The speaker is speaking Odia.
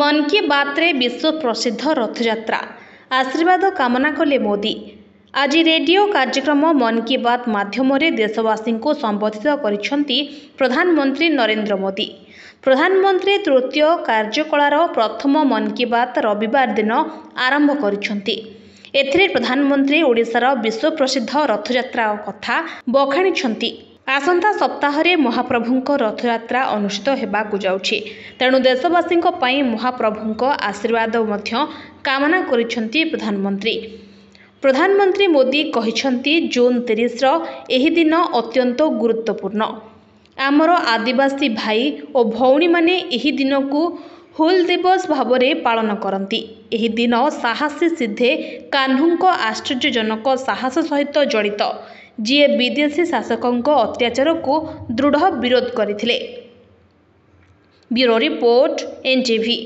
ମନ୍ କି ବାତ୍ରେ ବିଶ୍ୱ ପ୍ରସିଦ୍ଧ ରଥଯାତ୍ରା ଆଶୀର୍ବାଦ କାମନା କଲେ ମୋଦି ଆଜି ରେଡ଼ିଓ କାର୍ଯ୍ୟକ୍ରମ ମନ୍ କି ବାତ୍ ମାଧ୍ୟମରେ ଦେଶବାସୀଙ୍କୁ ସମ୍ବୋଧିତ କରିଛନ୍ତି ପ୍ରଧାନମନ୍ତ୍ରୀ ନରେନ୍ଦ୍ର ମୋଦି ପ୍ରଧାନମନ୍ତ୍ରୀ ତୃତୀୟ କାର୍ଯ୍ୟକଳାର ପ୍ରଥମ ମନ୍ କି ବାତ୍ ରବିବାର ଦିନ ଆରମ୍ଭ କରିଛନ୍ତି ଏଥିରେ ପ୍ରଧାନମନ୍ତ୍ରୀ ଓଡ଼ିଶାର ବିଶ୍ୱପ୍ରସିଦ୍ଧ ରଥଯାତ୍ରା କଥା ବଖାଣିଛନ୍ତି ଆସନ୍ତା ସପ୍ତାହରେ ମହାପ୍ରଭୁଙ୍କ ରଥଯାତ୍ରା ଅନୁଷ୍ଠିତ ହେବାକୁ ଯାଉଛି ତେଣୁ ଦେଶବାସୀଙ୍କ ପାଇଁ ମହାପ୍ରଭୁଙ୍କ ଆଶୀର୍ବାଦ ମଧ୍ୟ କାମନା କରିଛନ୍ତି ପ୍ରଧାନମନ୍ତ୍ରୀ ପ୍ରଧାନମନ୍ତ୍ରୀ ମୋଦି କହିଛନ୍ତି ଜୁନ୍ ତିରିଶର ଏହି ଦିନ ଅତ୍ୟନ୍ତ ଗୁରୁତ୍ୱପୂର୍ଣ୍ଣ ଆମର ଆଦିବାସୀ ଭାଇ ଓ ଭଉଣୀମାନେ ଏହି ଦିନକୁ ହୁଲ୍ ଦିବସ ଭାବରେ ପାଳନ କରନ୍ତି ଏହି ଦିନ ସାହସୀ ସିଦ୍ଧେ କାହ୍ନୁଙ୍କ ଆଶ୍ଚର୍ଯ୍ୟଜନକ ସାହସ ସହିତ ଜଡ଼ିତ ଯିଏ ବିଦେଶୀ ଶାସକଙ୍କ ଅତ୍ୟାଚାରକୁ ଦୃଢ଼ ବିରୋଧ କରିଥିଲେ ବ୍ୟୁରୋ ରିପୋର୍ଟ ଏନ୍ ଟିଭି